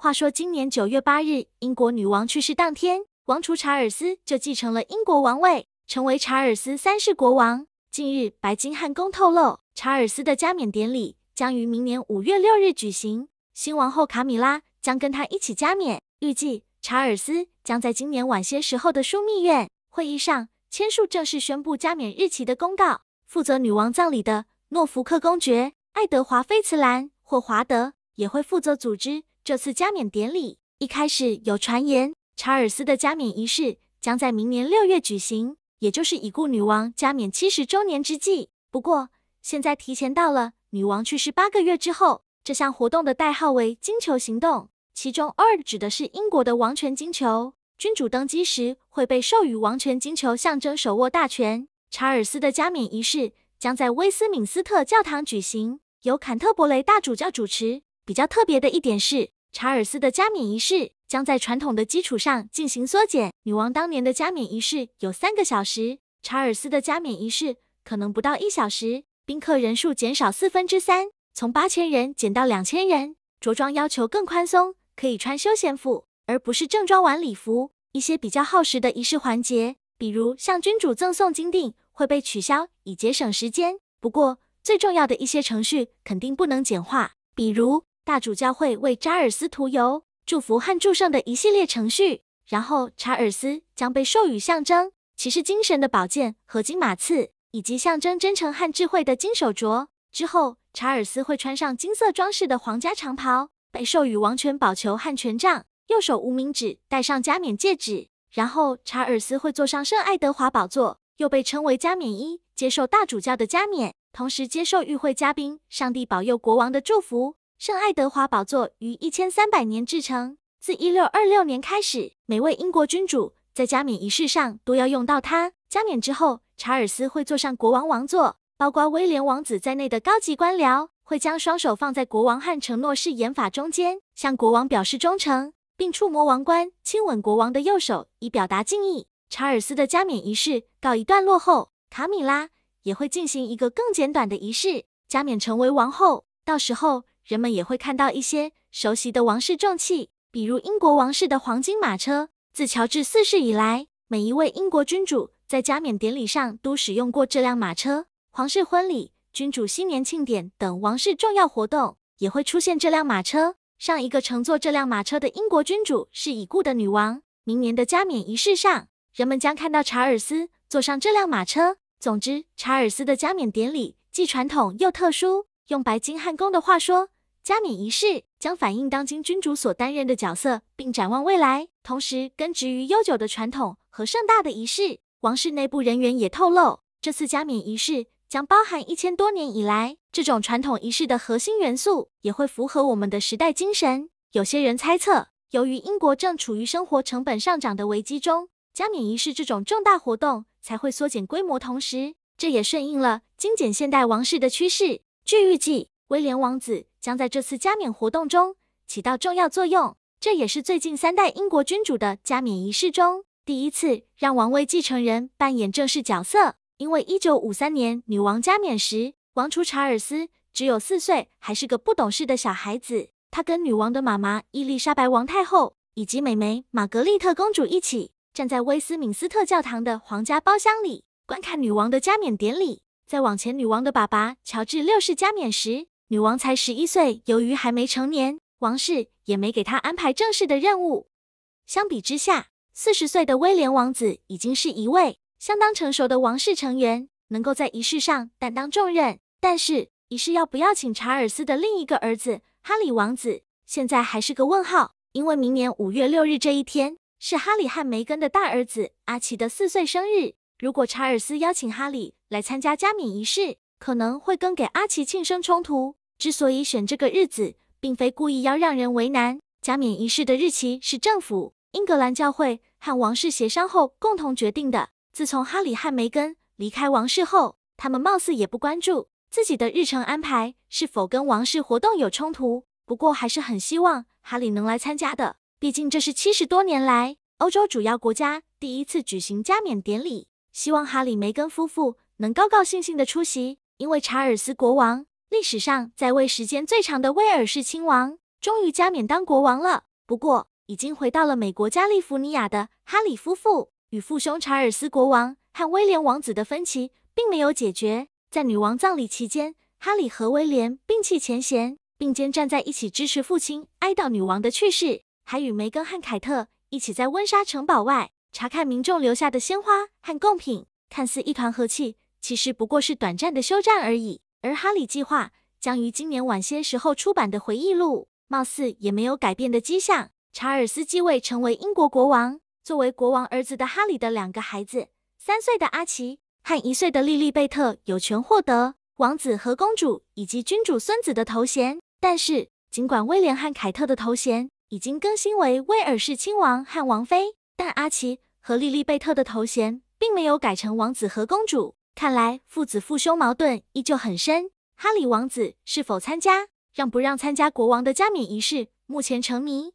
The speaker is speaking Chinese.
话说，今年九月八日，英国女王去世当天，王储查尔斯就继承了英国王位，成为查尔斯三世国王。近日，白金汉宫透露，查尔斯的加冕典礼将于明年五月六日举行，新王后卡米拉将跟他一起加冕。预计查尔斯将在今年晚些时候的枢密院会议上签署正式宣布加冕日期的公告。负责女王葬礼的诺福克公爵爱德华·菲茨兰·霍华德也会负责组织。这次加冕典礼一开始有传言，查尔斯的加冕仪式将在明年六月举行，也就是已故女王加冕七十周年之际。不过现在提前到了，女王去世八个月之后，这项活动的代号为“金球行动”，其中 g 指的是英国的王权金球。君主登基时会被授予王权金球，象征手握大权。查尔斯的加冕仪式将在威斯敏斯特教堂举行，由坎特伯雷大主教主持。比较特别的一点是。查尔斯的加冕仪式将在传统的基础上进行缩减。女王当年的加冕仪式有三个小时，查尔斯的加冕仪式可能不到一小时。宾客人数减少四分之三，从八千人减到两千人。着装要求更宽松，可以穿休闲服，而不是正装晚礼服。一些比较耗时的仪式环节，比如向君主赠送金锭，会被取消，以节省时间。不过，最重要的一些程序肯定不能简化，比如。大主教会为查尔斯涂油、祝福和祝圣的一系列程序，然后查尔斯将被授予象征骑士精神的宝剑和金马刺，以及象征真诚和智慧的金手镯。之后，查尔斯会穿上金色装饰的皇家长袍，被授予王权宝球和权杖，右手无名指戴上加冕戒指。然后，查尔斯会坐上圣爱德华宝座，又被称为加冕一，接受大主教的加冕，同时接受与会嘉宾“上帝保佑国王”的祝福。圣爱德华宝座于一千三百年制成。自一六二六年开始，每位英国君主在加冕仪式上都要用到它。加冕之后，查尔斯会坐上国王王座，包括威廉王子在内的高级官僚会将双手放在国王和承诺誓言法中间，向国王表示忠诚，并触摸王冠，亲吻国王的右手以表达敬意。查尔斯的加冕仪式告一段落后，卡米拉也会进行一个更简短的仪式，加冕成为王后。到时候。人们也会看到一些熟悉的王室重器，比如英国王室的黄金马车。自乔治四世以来，每一位英国君主在加冕典礼上都使用过这辆马车。皇室婚礼、君主新年庆典等王室重要活动也会出现这辆马车。上一个乘坐这辆马车的英国君主是已故的女王。明年的加冕仪式上，人们将看到查尔斯坐上这辆马车。总之，查尔斯的加冕典礼既传统又特殊。用白金汉宫的话说，加冕仪式将反映当今君主所担任的角色，并展望未来，同时根植于悠久的传统和盛大的仪式。王室内部人员也透露，这次加冕仪式将包含一千多年以来这种传统仪式的核心元素，也会符合我们的时代精神。有些人猜测，由于英国正处于生活成本上涨的危机中，加冕仪式这种重大活动才会缩减规模，同时这也顺应了精简现代王室的趋势。据预计。威廉王子将在这次加冕活动中起到重要作用，这也是最近三代英国君主的加冕仪式中第一次让王位继承人扮演正式角色。因为1953年女王加冕时，王储查尔斯只有四岁，还是个不懂事的小孩子。他跟女王的妈妈伊丽莎白王太后以及妹妹玛格丽特公主一起站在威斯敏斯特教堂的皇家包厢里观看女王的加冕典礼。在往前，女王的爸爸乔治六世加冕时。女王才十一岁，由于还没成年，王室也没给她安排正式的任务。相比之下，四十岁的威廉王子已经是一位相当成熟的王室成员，能够在仪式上担当重任。但是，仪式要不要请查尔斯的另一个儿子哈里王子，现在还是个问号。因为明年五月六日这一天是哈里和梅根的大儿子阿奇的四岁生日，如果查尔斯邀请哈里来参加加冕仪式，可能会跟给阿奇庆生冲突。之所以选这个日子，并非故意要让人为难。加冕仪式的日期是政府、英格兰教会和王室协商后共同决定的。自从哈里和梅根离开王室后，他们貌似也不关注自己的日程安排是否跟王室活动有冲突。不过还是很希望哈里能来参加的，毕竟这是七十多年来欧洲主要国家第一次举行加冕典礼。希望哈里、梅根夫妇能高高兴兴地出席，因为查尔斯国王。历史上在位时间最长的威尔士亲王终于加冕当国王了。不过，已经回到了美国加利福尼亚的哈里夫妇与父兄查尔斯国王和威廉王子的分歧并没有解决。在女王葬礼期间，哈里和威廉摒弃前嫌，并肩站在一起支持父亲哀悼女王的去世，还与梅根和凯特一起在温莎城堡外查看民众留下的鲜花和贡品。看似一团和气，其实不过是短暂的休战而已。而哈里计划将于今年晚些时候出版的回忆录，貌似也没有改变的迹象。查尔斯继位成为英国国王，作为国王儿子的哈里的两个孩子，三岁的阿奇和一岁的莉莉贝特，有权获得王子和公主以及君主孙子的头衔。但是，尽管威廉和凯特的头衔已经更新为威尔士亲王和王妃，但阿奇和莉莉贝特的头衔并没有改成王子和公主。看来父子父兄矛盾依旧很深。哈里王子是否参加，让不让参加国王的加冕仪式，目前成谜。